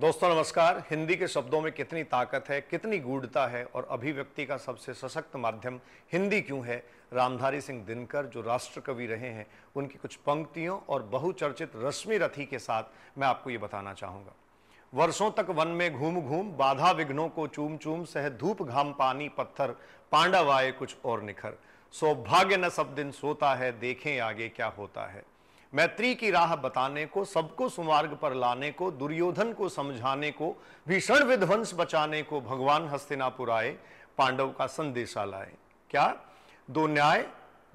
दोस्तों नमस्कार हिंदी के शब्दों में कितनी ताकत है कितनी गूढ़ता है और अभिव्यक्ति का सबसे सशक्त माध्यम हिंदी क्यों है रामधारी सिंह दिनकर जो राष्ट्र कवि रहे हैं उनकी कुछ पंक्तियों और बहुचर्चित रश्मि रथी के साथ मैं आपको ये बताना चाहूँगा वर्षों तक वन में घूम घूम बाधा विघ्नों को चूम चूम सह धूप घाम पानी पत्थर पांडव आए कुछ और निखर सौभाग्य न सब दिन सोता है देखें आगे क्या होता है मैत्री की राह बताने को सबको सुमार्ग पर लाने को दुर्योधन को समझाने को भीषण विध्वंस बचाने को भगवान हस्तिनापुर आए पांडव का संदेशा लाए क्या दो न्याय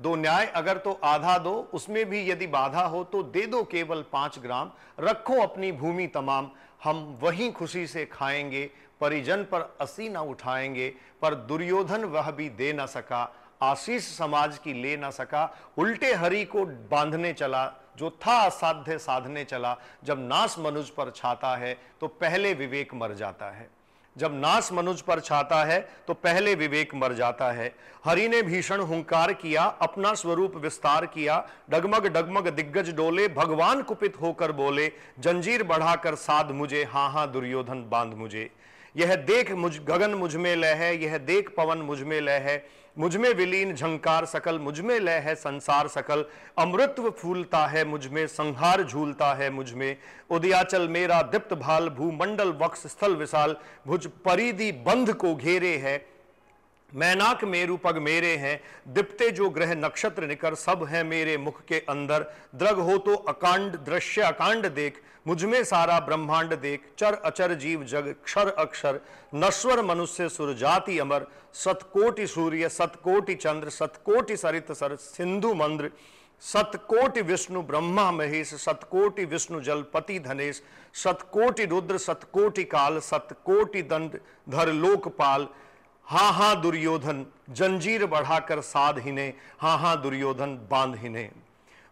दो न्याय अगर तो आधा दो उसमें भी यदि बाधा हो तो दे दो केवल पांच ग्राम रखो अपनी भूमि तमाम हम वहीं खुशी से खाएंगे परिजन पर असी ना उठाएंगे पर दुर्योधन वह भी दे ना सका आशीष समाज की ले ना सका उल्टे हरि को बांधने चला जो था असाध्य साधने चला जब नाश मनुज पर छाता है तो पहले विवेक मर जाता है जब नाश मनुज पर छाता है तो पहले विवेक मर जाता है हरि ने भीषण हुंकार किया अपना स्वरूप विस्तार किया डगमग डगमग दिग्गज डोले भगवान कुपित होकर बोले जंजीर बढ़ाकर साध मुझे हा हा दुर्योधन बांध मुझे यह देख मुझ गगन मुझमें लय है यह देख पवन मुझमें लय है मुझमें विलीन झंकार सकल मुझमें लय है संसार सकल अमृतव फूलता है मुझमें संहार झूलता है मुझमें उदयाचल मेरा दीप्त भाल भूमंडल वक्ष स्थल विशाल भुज परिधि बंध को घेरे है मैनाक मेरु पग मेरे हैं दिप्ते जो ग्रह नक्षत्र निकर सब हैं मेरे मुख के अंदर द्रग हो तो अकांड दृश्य अकांड देख मुझमें सारा ब्रह्मांड देख चर अचर जीव जग क्षर अक्षर नश्वर मनुष्य सुर जाति अमर सतकोटि सूर्य सतकोटि चंद्र सतकोटि सरित सर सिंधु मंद्र सतकोटि विष्णु ब्रह्मा महेश सतकोटि विष्णु जलपति धनेश सतकोटि रुद्र सतकोटि काल सतकोटि दंड धर लोकपाल हा हा दुर्योधन जंजीर बढ़ाकर साध हिने हा हा दुर्योधन बांध हिने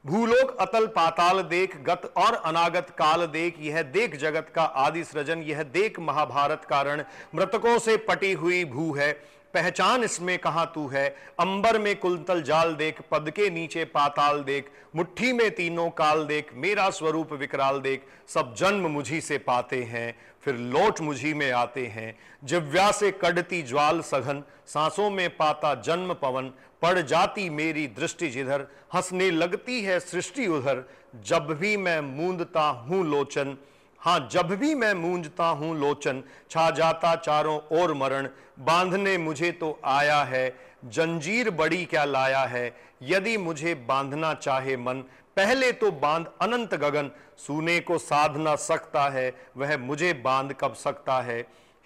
भूलोक अतल पाताल देख गत और अनागत काल देख यह देख जगत का आदि सृजन यह देख महाभारत कारण मृतकों से पटी हुई भू है पहचान इसमें कहा तू है अंबर में कुलतल जाल देख पद के नीचे पाताल देख मुट्ठी में तीनों काल देख मेरा स्वरूप विकराल देख सब जन्म मुझी से पाते हैं फिर लौट मुझी में आते हैं जिव्या से कड़ती ज्वाल सघन सांसों में पाता जन्म पवन पड़ जाती मेरी दृष्टि जिधर हंसने लगती है सृष्टि उधर जब भी मैं मूंदता हूं लोचन हाँ जब भी मैं मूंजता हूँ लोचन छा जाता चारों ओर मरण बांधने मुझे तो आया है जंजीर बड़ी क्या लाया है यदि मुझे बांधना चाहे मन पहले तो बांध अनंत गगन सूने को साधना सकता है वह मुझे बांध कब सकता है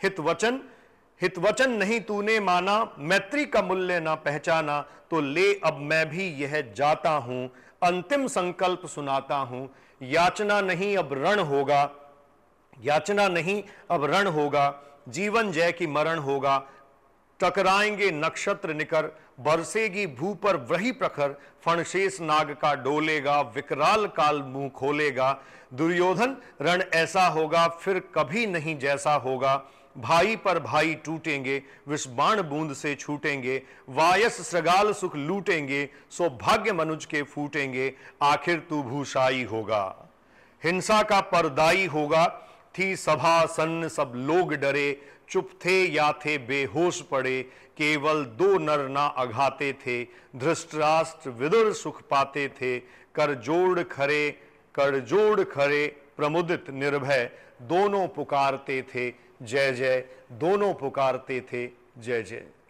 हित वचन हित वचन नहीं तूने माना मैत्री का मूल्य ना पहचाना तो ले अब मैं भी यह जाता हूं अंतिम संकल्प सुनाता हूं याचना नहीं अब रण होगा याचना नहीं अब रण होगा जीवन जय की मरण होगा टकराएंगे नक्षत्र निकर बरसेगी भू पर वही प्रखर फणशेष नाग का डोलेगा विकराल काल मुंह खोलेगा दुर्योधन रण ऐसा होगा फिर कभी नहीं जैसा होगा भाई पर भाई टूटेंगे विषबाण बूंद से छूटेंगे वायस सृगाल सुख लूटेंगे सौभाग्य मनुज के फूटेंगे आखिर तू भूषाई होगा हिंसा का परदाई होगा थी सभा सन्न सब लोग डरे चुप थे या थे बेहोश पड़े केवल दो नर ना अघाते थे धृष्टराष्ट्र विदुर सुख पाते थे कर जोड़ खरे कर जोड़ खरे प्रमुदित निर्भय दोनों पुकारते थे जय जय दोनों पुकारते थे जय जय